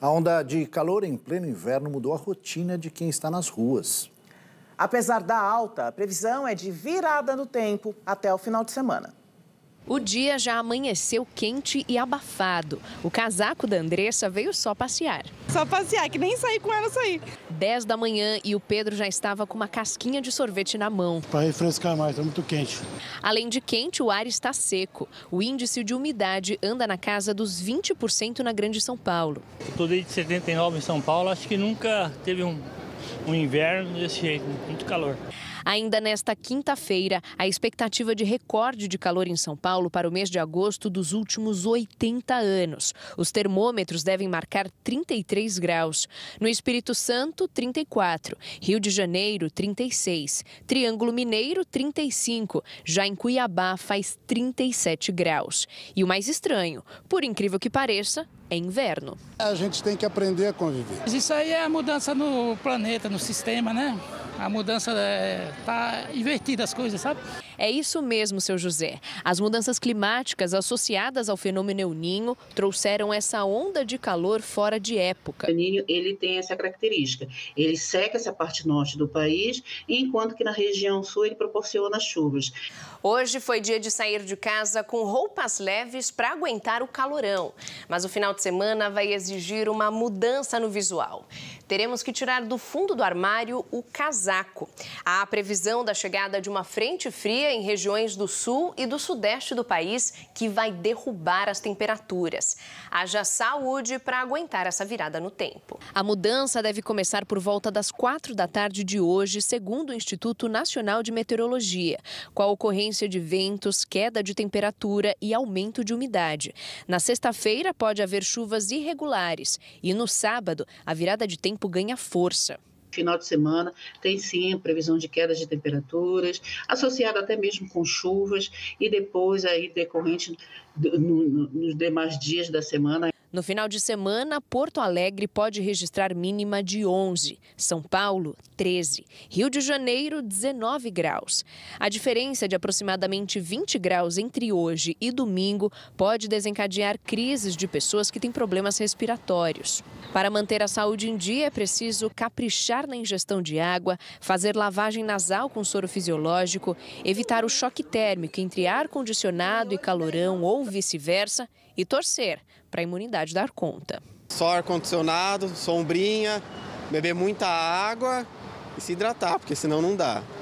A onda de calor em pleno inverno mudou a rotina de quem está nas ruas. Apesar da alta, a previsão é de virada no tempo até o final de semana. O dia já amanheceu quente e abafado. O casaco da Andressa veio só passear. Só passear, que nem sair com ela sair. 10 da manhã e o Pedro já estava com uma casquinha de sorvete na mão. Para refrescar mais, está muito quente. Além de quente, o ar está seco. O índice de umidade anda na casa dos 20% na Grande São Paulo. estou desde 79 em São Paulo, acho que nunca teve um, um inverno desse jeito, muito calor. Ainda nesta quinta-feira, a expectativa de recorde de calor em São Paulo para o mês de agosto dos últimos 80 anos. Os termômetros devem marcar 33 graus. No Espírito Santo, 34. Rio de Janeiro, 36. Triângulo Mineiro, 35. Já em Cuiabá, faz 37 graus. E o mais estranho, por incrível que pareça, é inverno. A gente tem que aprender a conviver. Isso aí é a mudança no planeta, no sistema, né? A mudança está é, tá invertida as coisas, sabe? É isso mesmo, seu José. As mudanças climáticas associadas ao fenômeno El Ninho trouxeram essa onda de calor fora de época. O Ninho ele tem essa característica. Ele seca essa parte norte do país, enquanto que na região sul ele proporciona chuvas. Hoje foi dia de sair de casa com roupas leves para aguentar o calorão. Mas o final de semana vai exigir uma mudança no visual. Teremos que tirar do fundo do armário o casaco. Há a previsão da chegada de uma frente fria em regiões do sul e do sudeste do país que vai derrubar as temperaturas. Haja saúde para aguentar essa virada no tempo. A mudança deve começar por volta das quatro da tarde de hoje, segundo o Instituto Nacional de Meteorologia, com a ocorrência de ventos, queda de temperatura e aumento de umidade. Na sexta-feira pode haver chuvas irregulares e no sábado a virada de tempo ganha força final de semana tem sim previsão de quedas de temperaturas, associada até mesmo com chuvas, e depois aí decorrente do, no, no, nos demais dias da semana no final de semana, Porto Alegre pode registrar mínima de 11, São Paulo, 13, Rio de Janeiro, 19 graus. A diferença é de aproximadamente 20 graus entre hoje e domingo pode desencadear crises de pessoas que têm problemas respiratórios. Para manter a saúde em dia, é preciso caprichar na ingestão de água, fazer lavagem nasal com soro fisiológico, evitar o choque térmico entre ar-condicionado e calorão ou vice-versa e torcer para a imunidade dar conta. Só ar-condicionado, sombrinha, beber muita água e se hidratar, porque senão não dá.